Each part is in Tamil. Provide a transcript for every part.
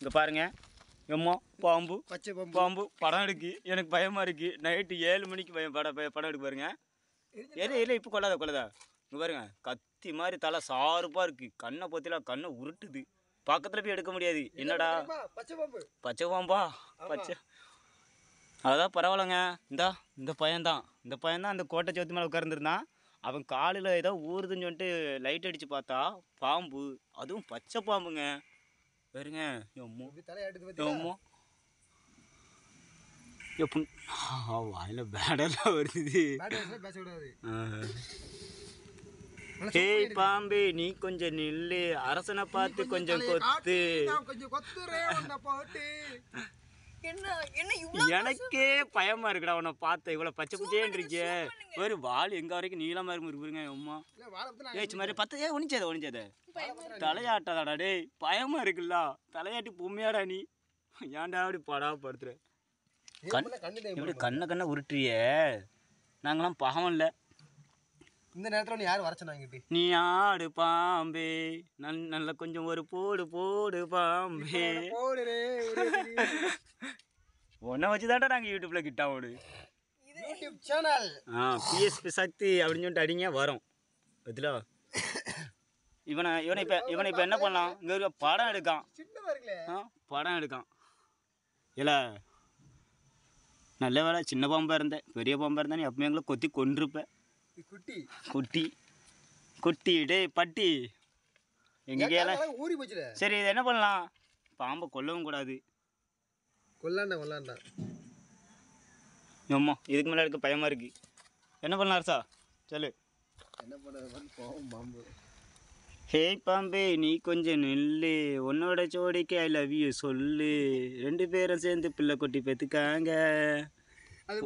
இங்கே பாருங்கள் எம்மோ பாம்பு பச்சை பாம்பு பாம்பு படம் எடுக்கு எனக்கு பயமாக இருக்குது நைட்டு ஏழு மணிக்கு பயம் படம் படம் எடுக்க பாருங்க இல்லை இல்லை இப்போ கொள்ளாத கொள்ளாதா இங்கே பாருங்க கத்தி மாதிரி தலை சாறுப்பாக இருக்குது கண்ணை பொத்திலாம் கண்ணை உருட்டுது பக்கத்தில் போய் எடுக்க முடியாது என்னடா பச்சை பாம்பா பச்சை அதான் பரவாயில்லங்க இந்தா இந்த பையன்தான் இந்த பையன்தான் அந்த கோட்டை சோத்து மேலே உட்கார்ந்துருந்தான் அவன் காலையில் ஏதோ ஊறுதுன்னு சொல்லிட்டு லைட் அடித்து பார்த்தா பாம்பு அதுவும் பச்சை பாம்புங்க பாருங்க எம்மோ எம்மோ எப்போ வாயில் பேடெல்லாம் வருது ஏய் பாம்பு நீ கொஞ்சம் நில்லு அரசனை பார்த்து கொஞ்சம் கொத்து கொஞ்சம் கொத்துறேன் எனக்கே பயமா இருக்குடா உன்னை பார்த்த இவ்வளவு பச்சை பச்சையேன்னு இருக்கே ஒரு வால் எங்க வரைக்கும் நீளமா இருக்கும் பாருங்க அம்மா ஏச்சு மாதிரி பத்து ஏ ஒனிச்சத ஒனிச்சத தலையாட்டாதாடா டேய் பயமா இருக்குல்ல தலையாட்டி பொம்மையாடா நீ ஏன்டா அப்படி படா படுத்துற கண்ணு கண்ணை கண்ணை உருட்டுறியே நாங்களாம் பகவம் இல்லை இந்த நேரத்தில் நீ யார் வரச்சனாங்கிட்டு நீ ஆடு பாம்பே நல் நல்ல கொஞ்சம் ஒரு போடு போடு பாம்பே போடு உன்னை வச்சு தாண்டா நாங்கள் யூடியூப்பில் கிட்டா ஓடு யூடியூப் சேனல் ஆ பிஎஸ்பி சக்தி அப்படின்னு சொல்லிட்டு அடிங்க வரும் இதில் இவனை இவனை இப்போ இவனை இப்போ என்ன பண்ணலாம் இங்கே இருக்க படம் எடுக்கான் ஆ படம் எடுக்கான் இல்லை நல்ல வேலை சின்ன பாம்பாக இருந்தேன் பெரிய பாம்பாக இருந்தேன் நீ எப்பவுமே எங்களை கொத்தி கொண்டிருப்பேன் குட்டி குட்டி குட்டி டேய் பட்டி எங்கேயால ஊறி போச்சுல சரி இதை என்ன பண்ணலாம் பாம்பை கொல்லவும் கூடாது கொல்லாண்டா கொல்லாண்டா அம்மா இதுக்கு மேலே எடுக்க பயமாக இருக்கு என்ன பண்ணலாம் அரசா சொல்லு என்ன பண்ணுறது போகும் பாம்பு ஹே பாம்பே நீ கொஞ்சம் நெல்லு உன்னோட ஜோடிக்கு ஐ லவ் யூ சொல்லு ரெண்டு பேரும் சேர்ந்து பிள்ளை கொட்டி பெற்றுக்காங்க அது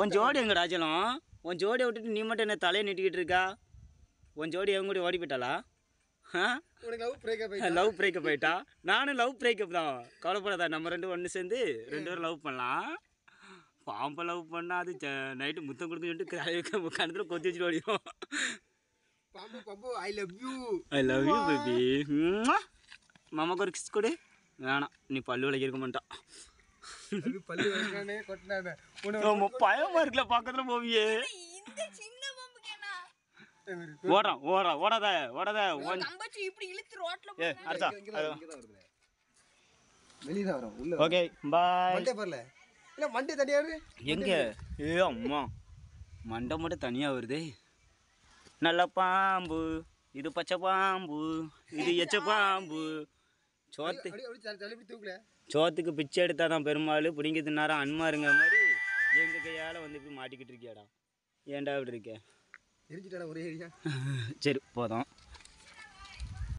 உன் ஜோடி எங்க ராஜலம் உன் ஜோடியை விட்டுட்டு நீ மட்டும் என்ன தலையை நீட்டிக்கிட்டு இருக்கா உன் ஜோடி எவங்க கூட ஓடி போயிட்டாலா லவ் பிரேக்கப் ஆயிட்டா நானும் லவ் பிரேக்கப் தான் கவலைப்படாதா நம்ம ரெண்டு ஒன்று சேர்ந்து ரெண்டு பேரும் லவ் பண்ணலாம் பாம்பை லவ் பண்ணால் அது நைட்டு முத்தம் கொடுத்துட்டு கணத்தில் கொத்தி வச்சு ஓடிடும் பாம்பு I love you I love you baby மாமாக்கு ஒரு கிஸ் கொடு வேணாம் நீ பல்லு விலைக்கு இருக்க மாட்டான் பயமா இருக்குல்ல பக்கத்துல போவியே ஓடுறான் ஓடுறான் ஓடாத ஓடாத வெளியில வரோம் உள்ள ஓகே பாய் மண்டே பரல இல்ல மண்டே எங்க ஏ அம்மா மண்டை மட்டும் தனியா வருதே நல்ல பாம்பு இது பச்சை பாம்பு இது எச்ச பாம்பு சோத்து சோத்துக்கு பிச்சை எடுத்தால் தான் பெருமாள் பிடிங்க தின்னாரா அன்மாருங்கிற மாதிரி எங்கள் கையால் வந்து இப்படி மாட்டிக்கிட்டு இருக்கியாடா ஏன்டா இப்படி இருக்க தெரிஞ்சுட்டா ஒரே சரி போதும்